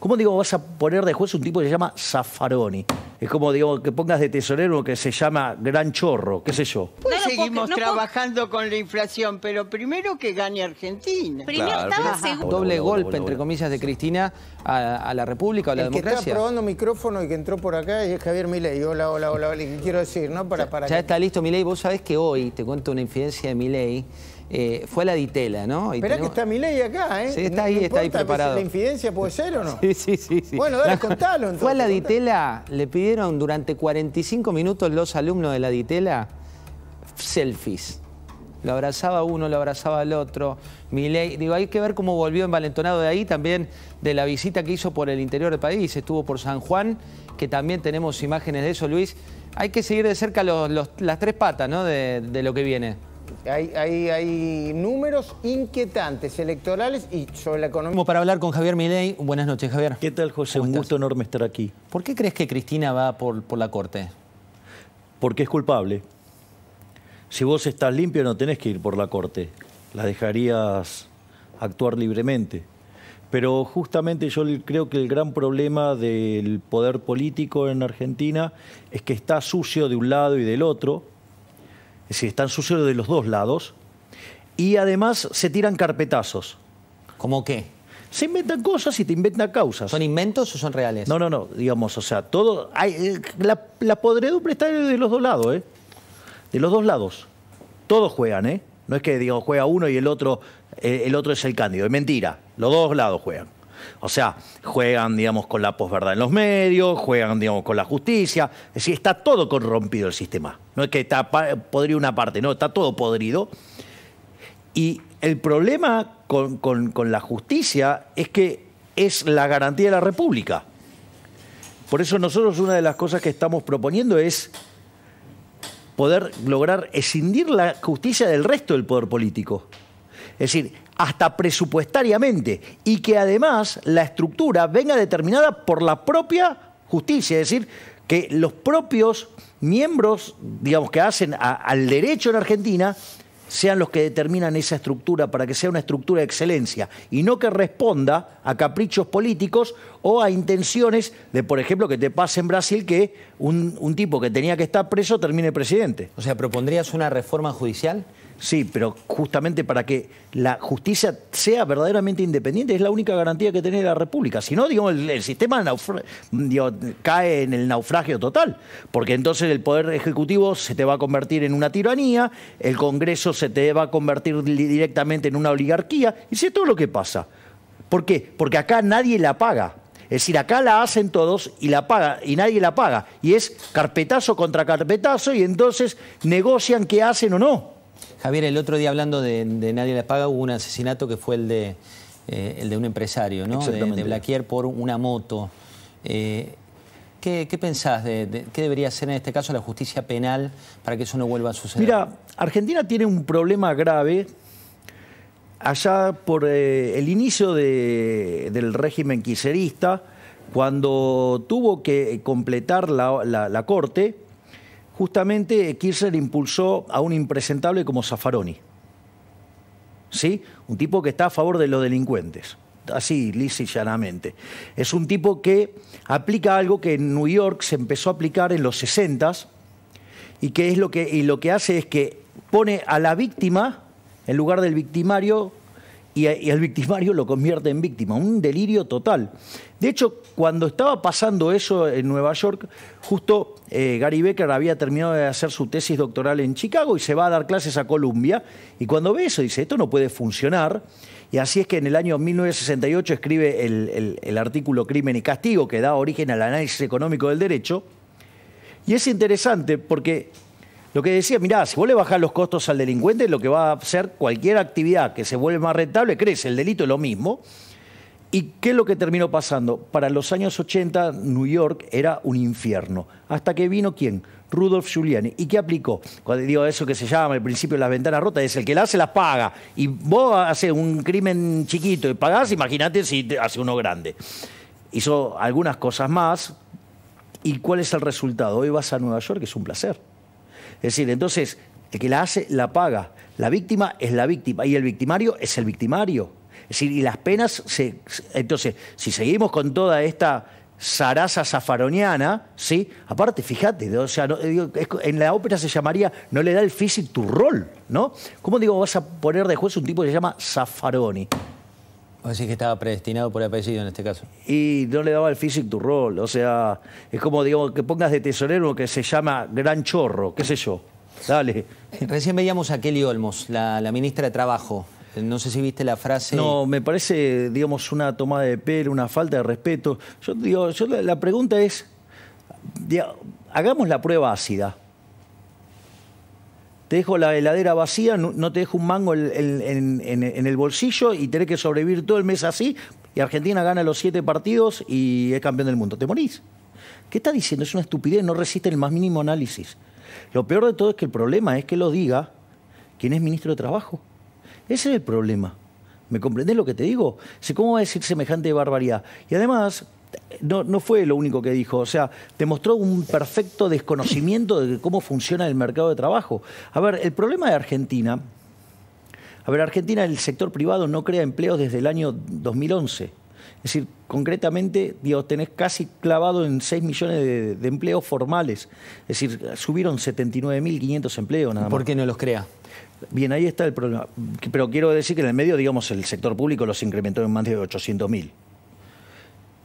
¿Cómo digo, vas a poner de juez un tipo que se llama Zaffaroni? Es como digo, que pongas de tesorero que se llama Gran Chorro, qué sé yo. Pues seguimos trabajando con la inflación, pero primero que gane Argentina. Primero estaba seguro. Doble golpe, entre comillas, de Cristina a, la República o a la el que está probando micrófono y que entró por acá y es Javier Milei. Hola, hola, hola, hola. ¿Qué quiero decir? ¿no? Para, para ya, ya está listo Milei. Vos sabés que hoy, te cuento una infidencia de Milei, eh, fue a la ditela, ¿no? Y Esperá que está Milei acá, ¿eh? Sí, está ahí, está ahí preparado. ¿La infidencia puede ser o no? Sí, sí, sí. Bueno, dale, contalo entonces. Fue a la ditela, le pidieron durante 45 minutos los alumnos de la ditela selfies. Lo abrazaba uno, lo abrazaba el otro. Milei, digo, hay que ver cómo volvió envalentonado de ahí también de la visita que hizo por el interior del país. Estuvo por San Juan, que también tenemos imágenes de eso, Luis. Hay que seguir de cerca las tres patas ¿no? de lo que viene. Hay, hay, números inquietantes electorales y sobre la economía. para hablar con Javier Milei, buenas noches, Javier. ¿Qué tal, José? Un gusto enorme estar aquí. ¿Por qué crees que Cristina va por, por la corte? Porque es culpable. Si vos estás limpio no tenés que ir por la corte. La dejarías actuar libremente. Pero justamente yo creo que el gran problema del poder político en Argentina es que está sucio de un lado y del otro es decir, están sucios de los dos lados. Y además se tiran carpetazos. ¿Cómo qué? Se inventan cosas y te inventan causas. ¿Son inventos o son reales? No, no, no. Digamos, o sea, todo. Hay, eh, la, podredumbre está de los dos lados, ¿eh? De los dos lados. Todos juegan, ¿eh? No es que digo, juega uno y el otro, eh, el otro es el cándido. Es mentira. Los dos lados juegan. O sea, juegan, digamos, con la posverdad en los medios, juegan, digamos, con la justicia. Es decir, está todo corrompido el sistema. No es que está podrido una parte, no, está todo podrido. Y el problema con, con la justicia es que es la garantía de la República. Por eso nosotros una de las cosas que estamos proponiendo es poder lograr escindir la justicia del resto del poder político. Es decir, hasta presupuestariamente, y que además la estructura venga determinada por la propia justicia, es decir, que los propios miembros, digamos, que hacen al derecho en Argentina, sean los que determinan esa estructura para que sea una estructura de excelencia y no que responda a caprichos políticos o a intenciones de, por ejemplo, que te pase en Brasil que un, un tipo que tenía que estar preso termine presidente. O sea, ¿propondrías una reforma judicial? Sí, pero justamente para que la justicia sea verdaderamente independiente es la única garantía que tiene la República. Si no, digamos, el, sistema cae en el naufragio total, porque entonces el Poder Ejecutivo se te va a convertir en una tiranía, el Congreso se te va a convertir directamente en una oligarquía, y si es todo lo que pasa. ¿Por qué? Porque acá nadie la paga. Es decir, acá la hacen todos y la paga, y nadie la paga. Y es carpetazo contra carpetazo, y entonces negocian qué hacen o no. Javier, el otro día hablando de, Nadie le Paga, hubo un asesinato que fue el de, eh, el de un empresario, ¿no? De, de Blaquier por una moto. Eh, ¿qué, pensás? De, ¿Qué debería hacer en este caso la justicia penal para que eso no vuelva a suceder? Mira, Argentina tiene un problema grave allá por eh, el inicio del régimen quiserista, cuando tuvo que completar la corte justamente Kirchner impulsó a un impresentable como Zaffaroni. ¿Sí? Un tipo que está a favor de los delincuentes. Así, lisa y llanamente. Es un tipo que aplica algo que en New York se empezó a aplicar en los 60 y que es lo que, y lo que hace es que pone a la víctima, en lugar del victimario, y, el victimario lo convierte en víctima, un delirio total. De hecho, cuando estaba pasando eso en Nueva York, justo eh, Gary Becker había terminado de hacer su tesis doctoral en Chicago y se va a dar clases a Columbia, y cuando ve eso dice, esto no puede funcionar, y así es que en el año 1968 escribe el artículo Crimen y Castigo, que da origen al análisis económico del derecho, y es interesante porque lo que decía, mirá, si vos le bajás los costos al delincuente, lo que va a hacer cualquier actividad que se vuelve más rentable, crece, el delito es lo mismo. ¿Y qué es lo que terminó pasando? Para los años 80, New York era un infierno. Hasta que vino quién? Rudolf Giuliani. ¿Y qué aplicó? Cuando digo eso que se llama el principio de las ventanas rotas, es el que la hace, las paga. Y vos haces un crimen chiquito y pagás, imagínate si hace uno grande. Hizo algunas cosas más. ¿Y cuál es el resultado? Hoy vas a Nueva York, es un placer. Es decir, entonces, el que la hace, la paga. La víctima es la víctima y el victimario es el victimario. Es decir, y las penas se. Entonces, si seguimos con toda esta zaraza zafaroniana, ¿sí? Aparte, fíjate, o sea, en la ópera se llamaría No le da el físico tu rol, ¿no? ¿Cómo digo, vas a poner de juez un tipo que se llama Zafaroni? O decís que estaba predestinado por el apellido en este caso. Y no le daba el físico tu rol. O sea, es como digo, que pongas de tesorero que se llama Gran Chorro, qué sé yo. Dale. Eh, recién veíamos a Kelly Olmos, la, ministra de Trabajo. Eh, no sé si viste la frase. No, me parece, digamos, una tomada de pelo, una falta de respeto. Yo digo, yo, la, pregunta es, hagamos la prueba ácida te dejo la heladera vacía, no, te dejo un mango en, el bolsillo y tenés que sobrevivir todo el mes así. Y Argentina gana los siete partidos y es campeón del mundo. Te morís. ¿Qué está diciendo? Es una estupidez, no resiste el más mínimo análisis. Lo peor de todo es que el problema es que lo diga quien es ministro de Trabajo. Ese es el problema. ¿Me comprendés lo que te digo? ¿Cómo va a decir semejante barbaridad? Y además, no, fue lo único que dijo, o sea, te mostró un perfecto desconocimiento de cómo funciona el mercado de trabajo. A ver, el problema de Argentina, a ver, Argentina, el sector privado no crea empleos desde el año 2011. Es decir, concretamente, digo, tenés casi clavado en 6 millones de, de empleos formales. Es decir, subieron 79.500 empleos nada más. ¿Por qué no los crea? Bien, ahí está el problema. Pero quiero decir que en el medio, digamos, el sector público los incrementó en más de 800.000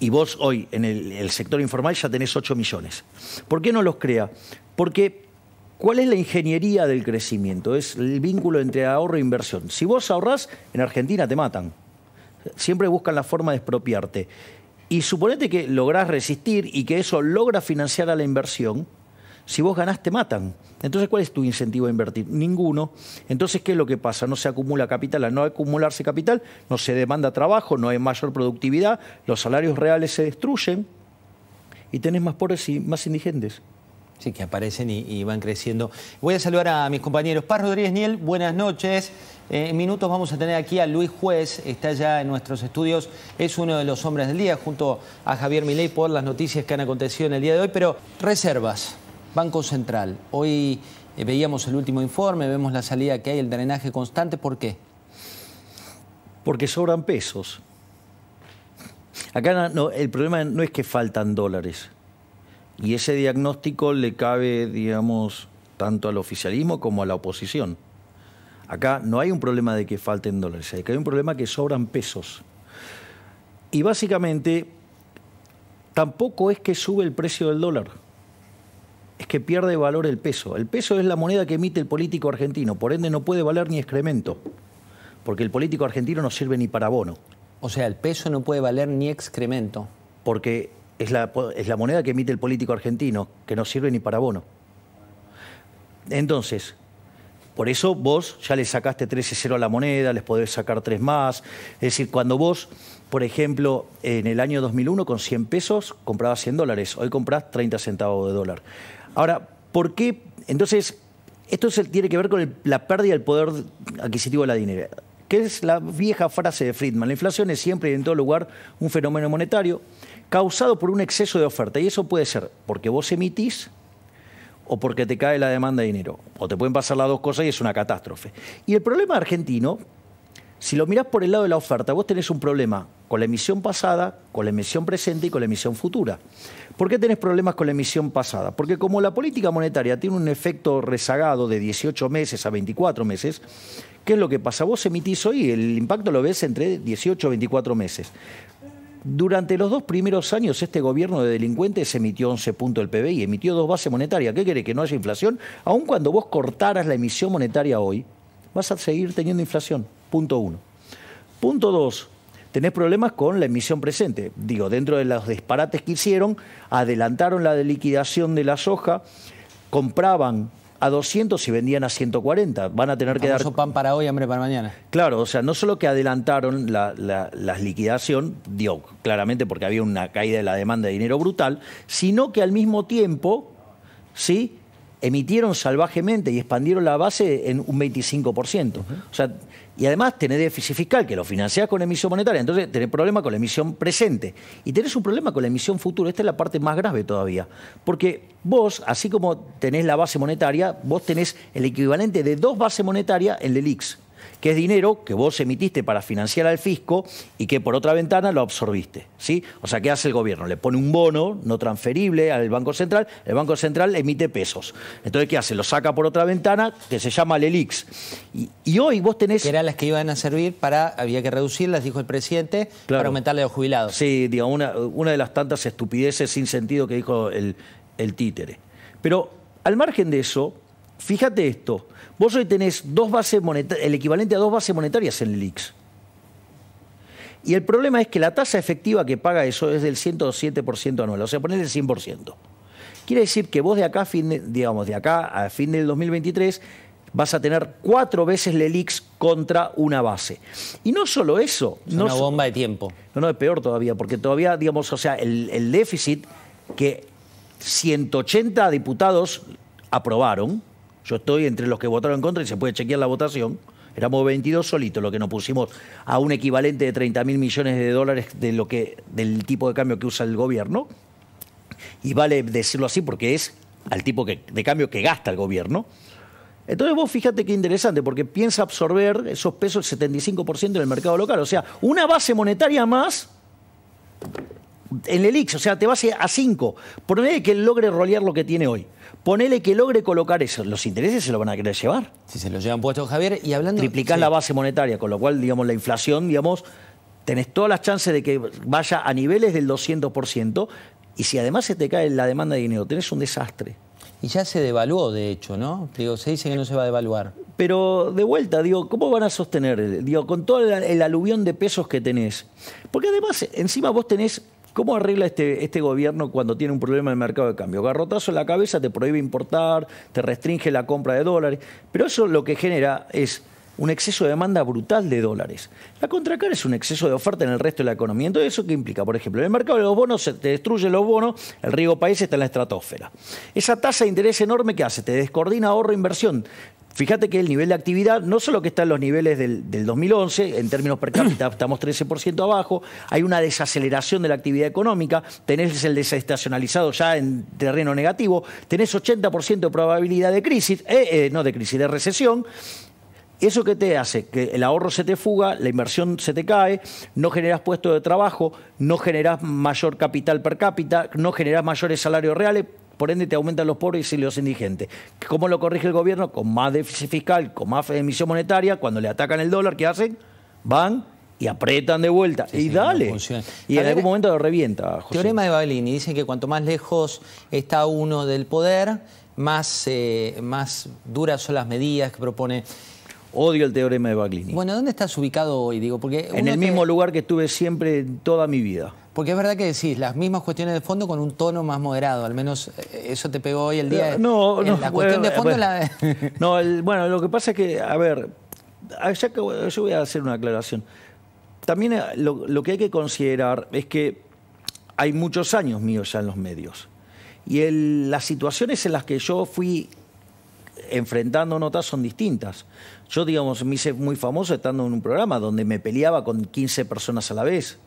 y vos hoy en el, sector informal ya tenés 8 millones. ¿Por qué no los crea? Porque ¿cuál es la ingeniería del crecimiento? Es el vínculo entre ahorro e inversión. Si vos ahorrás, en Argentina te matan. Siempre buscan la forma de expropiarte. Y suponete que lográs resistir y que eso logra financiar a la inversión, si vos ganás, te matan. Entonces, ¿cuál es tu incentivo a invertir? Ninguno. Entonces, ¿qué es lo que pasa? No se acumula capital. Al no acumularse capital, no se demanda trabajo, no hay mayor productividad, los salarios reales se destruyen y tenés más pobres y más indigentes. Sí, que aparecen y, van creciendo. Voy a saludar a mis compañeros. Paz Rodríguez Niel, buenas noches. en eh, minutos vamos a tener aquí a Luis Juez, está ya en nuestros estudios, es uno de los hombres del día, junto a Javier Milei por las noticias que han acontecido en el día de hoy, pero reservas. Banco Central. Hoy eh, veíamos el último informe, vemos la salida que hay, el drenaje constante. ¿Por qué? Porque sobran pesos. Acá no, el problema no es que faltan dólares. Y ese diagnóstico le cabe, digamos, tanto al oficialismo como a la oposición. Acá no hay un problema de que falten dólares, que hay un problema que sobran pesos. Y básicamente, tampoco es que sube el precio del dólar es que pierde valor el peso. El peso es la moneda que emite el político argentino, por ende no puede valer ni excremento, porque el político argentino no sirve ni para bono. O sea, el peso no puede valer ni excremento. Porque es la, es la moneda que emite el político argentino, que no sirve ni para bono. Entonces, por eso vos ya le sacaste 13-0 a la moneda, les podés sacar tres más. Es decir, cuando vos, por ejemplo, en el año 2001 con 100 pesos comprabas 100 dólares, hoy compras 30 centavos de dólar. Ahora, ¿por qué? Entonces, esto tiene que ver con la pérdida del poder adquisitivo de la dinero, ¿Qué es la vieja frase de Friedman. La inflación es siempre y en todo lugar un fenómeno monetario causado por un exceso de oferta. Y eso puede ser porque vos emitís o porque te cae la demanda de dinero. O te pueden pasar las dos cosas y es una catástrofe. Y el problema argentino si lo mirás por el lado de la oferta, vos tenés un problema con la emisión pasada, con la emisión presente y con la emisión futura. ¿Por qué tenés problemas con la emisión pasada? Porque como la política monetaria tiene un efecto rezagado de 18 meses a 24 meses, ¿qué es lo que pasa? Vos emitís hoy, el impacto lo ves entre 18 y 24 meses. Durante los dos primeros años este gobierno de delincuentes emitió 11 puntos del PBI, emitió dos bases monetarias. ¿Qué quiere? Que no haya inflación. Aun cuando vos cortaras la emisión monetaria hoy, vas a seguir teniendo inflación. Punto uno. Punto dos, tenés problemas con la emisión presente. Digo, dentro de los disparates que hicieron, adelantaron la liquidación de la soja, compraban a 200 y vendían a 140. Van a tener que dar... pan para hoy, hambre para mañana. Claro, o sea, no solo que adelantaron la, la, liquidación, dio claramente porque había una caída de la demanda de dinero brutal, sino que al mismo tiempo, ¿sí? emitieron salvajemente y expandieron la base en un 25%. O sea, y además tenés déficit fiscal que lo financiás con emisión monetaria, entonces tenés problema con la emisión presente y tenés un problema con la emisión futura. Esta es la parte más grave todavía, porque vos, así como tenés la base monetaria, vos tenés el equivalente de dos bases monetarias en el ELIX que es dinero que vos emitiste para financiar al fisco y que por otra ventana lo absorbiste. ¿sí? O sea, ¿qué hace el gobierno? Le pone un bono no transferible al Banco Central, el Banco Central emite pesos. Entonces, ¿qué hace? Lo saca por otra ventana que se llama el ELIX. Y, hoy vos tenés... Que eran las que iban a servir para, había que reducirlas, dijo el presidente, para aumentarle a los jubilados. Sí, digo, una, una de las tantas estupideces sin sentido que dijo el, el títere. Pero al margen de eso, fíjate esto, vos hoy tenés dos bases el equivalente a dos bases monetarias en el IX. Y el problema es que la tasa efectiva que paga eso es del 107% anual, o sea, ponés el 100%. Quiere decir que vos de acá, fin digamos, de acá a fin del 2023 vas a tener cuatro veces el ELIX contra una base. Y no solo eso. Es una bomba de tiempo. No, no, es peor todavía, porque todavía, digamos, o sea, el déficit que 180 diputados aprobaron, yo estoy entre los que votaron en contra y se puede chequear la votación. Éramos 22 solitos, lo que nos pusimos a un equivalente de 30 mil millones de dólares de lo que, del tipo de cambio que usa el gobierno. Y vale decirlo así porque es al tipo de cambio que gasta el gobierno. Entonces vos fíjate qué interesante, porque piensa absorber esos pesos el 75% en el mercado local. O sea, una base monetaria más en el X, o sea, te vas a 5. Ponele que logre rolear lo que tiene hoy. Ponele que logre colocar eso. Los intereses se lo van a querer llevar. Si se lo llevan puesto, Javier, y hablando... Triplicás la base monetaria, con lo cual, digamos, la inflación, digamos, tenés todas las chances de que vaya a niveles del 200%, y si además se te cae la demanda de dinero, tenés un desastre. Y ya se devaluó, de hecho, ¿no? Digo, se dice que no se va a devaluar. Pero de vuelta, digo, ¿cómo van a sostener? Digo, con todo el, el aluvión de pesos que tenés. Porque además, encima vos tenés ¿Cómo arregla este, este gobierno cuando tiene un problema en el mercado de cambio? Garrotazo en la cabeza, te prohíbe importar, te restringe la compra de dólares, pero eso lo que genera es un exceso de demanda brutal de dólares. La contracara es un exceso de oferta en el resto de la economía. Entonces, ¿eso qué implica? Por ejemplo, en el mercado de los bonos se te destruye los bonos, el riego país está en la estratosfera. Esa tasa de interés enorme que hace, te descoordina ahorro e inversión. Fíjate que el nivel de actividad, no solo que está en los niveles del, 2011, en términos per cápita estamos 13% abajo, hay una desaceleración de la actividad económica, tenés el desestacionalizado ya en terreno negativo, tenés 80% de probabilidad de crisis, eh, eh, no de crisis, de recesión, ¿Eso qué te hace? Que el ahorro se te fuga, la inversión se te cae, no generas puestos de trabajo, no generas mayor capital per cápita, no generas mayores salarios reales, por ende te aumentan los pobres y los indigentes. ¿Cómo lo corrige el gobierno? Con más déficit fiscal, con más emisión monetaria, cuando le atacan el dólar, ¿qué hacen? Van y apretan de vuelta. y dale. y en algún momento lo revienta. Teorema de Babelini dice que cuanto más lejos está uno del poder, más eh, duras son las medidas que propone Odio el teorema de Baglini. Bueno, ¿dónde estás ubicado hoy? Digo, porque en el mismo lugar que estuve siempre toda mi vida. Porque es verdad que decís las mismas cuestiones de fondo con un tono más moderado, al menos eh, eso te pegó hoy el día. No, no la cuestión de fondo. la... no, bueno, lo que pasa es que, a ver, ah, yo voy a hacer una aclaración. También eh, lo, que hay que considerar es que hay muchos años míos ya en los medios. Y las situaciones en las que yo fui enfrentando notas son distintas. Yo, digamos, me hice muy famoso estando en un programa donde me peleaba con 15 personas a la vez.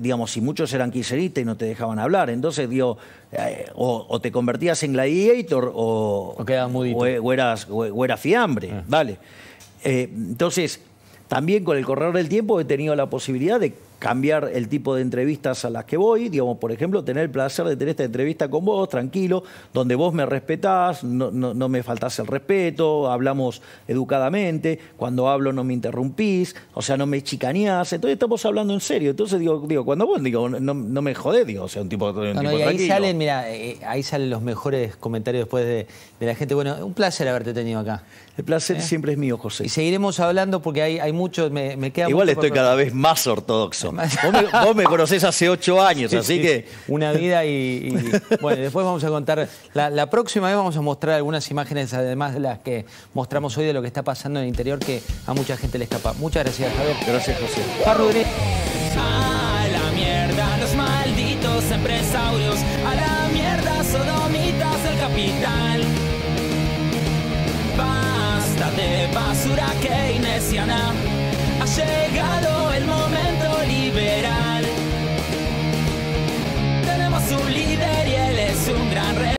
digamos, si muchos eran quiseristas y no te dejaban hablar. Entonces, digo, eh, o, te convertías en gladiator o, o, o, eras, fiambre. Ah. Vale. Eh, entonces, también con el correr del tiempo he tenido la posibilidad de cambiar el tipo de entrevistas a las que voy, digamos, por ejemplo, tener el placer de tener esta entrevista con vos, tranquilo, donde vos me respetás, no, me faltás el respeto, hablamos educadamente, cuando hablo no me interrumpís, o sea, no me chicaneás, entonces estamos hablando en serio, entonces digo, digo cuando vos, digo, no, me jodés, digo, o sea, un tipo, un tipo y ahí salen, mira, eh, ahí salen los mejores comentarios después de, la gente, bueno, un placer haberte tenido acá. El placer ¿Eh? siempre es mío, José. Y seguiremos hablando porque hay, hay mucho, me, queda... Igual estoy cada vez más ortodoxo. Vos me, conocés hace ocho años, así que... Una vida y, Bueno, después vamos a contar... La, próxima vez vamos a mostrar algunas imágenes, además de las que mostramos hoy, de lo que está pasando en el interior, que a mucha gente le escapa. Muchas gracias, Javier. Gracias, José. A la mierda, los malditos empresarios. A la mierda, sodomitas el capital. Basta de basura Inesiana Ha llegado el momento. Tenemos un líder y él es un gran rey.